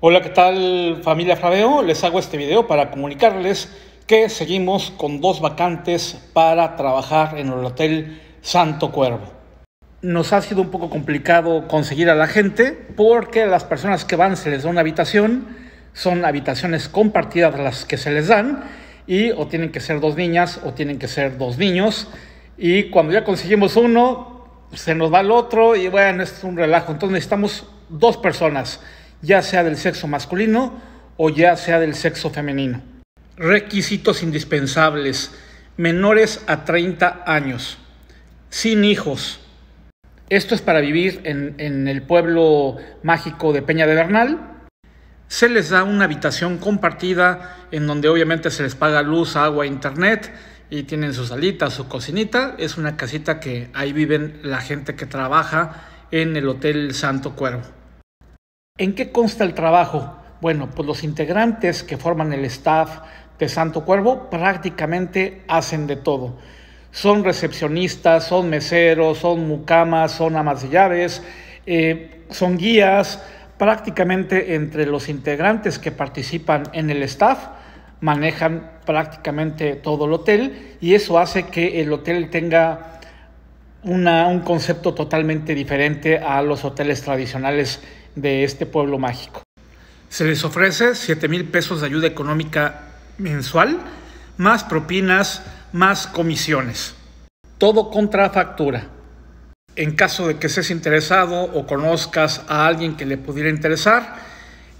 Hola, ¿qué tal familia fraveo Les hago este video para comunicarles que seguimos con dos vacantes para trabajar en el Hotel Santo Cuervo. Nos ha sido un poco complicado conseguir a la gente porque las personas que van se les da una habitación, son habitaciones compartidas las que se les dan y o tienen que ser dos niñas o tienen que ser dos niños y cuando ya conseguimos uno se nos va el otro y bueno, es un relajo, entonces necesitamos dos personas ya sea del sexo masculino o ya sea del sexo femenino. Requisitos indispensables. Menores a 30 años. Sin hijos. Esto es para vivir en, el pueblo mágico de Peña de Bernal. Se les da una habitación compartida en donde obviamente se les paga luz, agua, internet y tienen su salita, su cocinita. Es una casita que ahí viven la gente que trabaja en el Hotel Santo Cuervo. ¿En qué consta el trabajo? Bueno, pues los integrantes que forman el staff de Santo Cuervo prácticamente hacen de todo. Son recepcionistas, son meseros, son mucamas, son amas de llaves, eh, son guías. Prácticamente entre los integrantes que participan en el staff manejan prácticamente todo el hotel y eso hace que el hotel tenga un concepto totalmente diferente a los hoteles tradicionales de este pueblo mágico. Se les ofrece 7 mil pesos de ayuda económica mensual, más propinas, más comisiones. Todo contra factura. En caso de que seas interesado o conozcas a alguien que le pudiera interesar,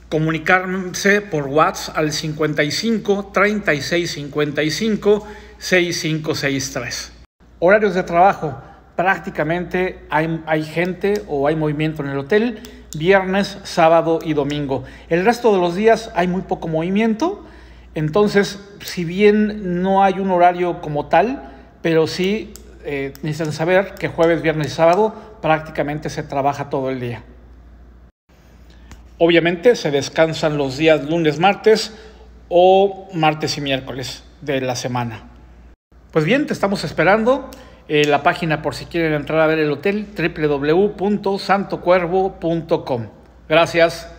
comunicarse por WhatsApp al 55 36 55 6563. Horarios de trabajo prácticamente hay, gente o hay movimiento en el hotel viernes, sábado y domingo. El resto de los días hay muy poco movimiento, entonces si bien no hay un horario como tal, pero sí eh, necesitan saber que jueves, viernes y sábado prácticamente se trabaja todo el día. Obviamente se descansan los días lunes, martes o martes y miércoles de la semana. Pues bien, te estamos esperando. Eh, la página por si quieren entrar a ver el hotel, www.santocuervo.com. Gracias.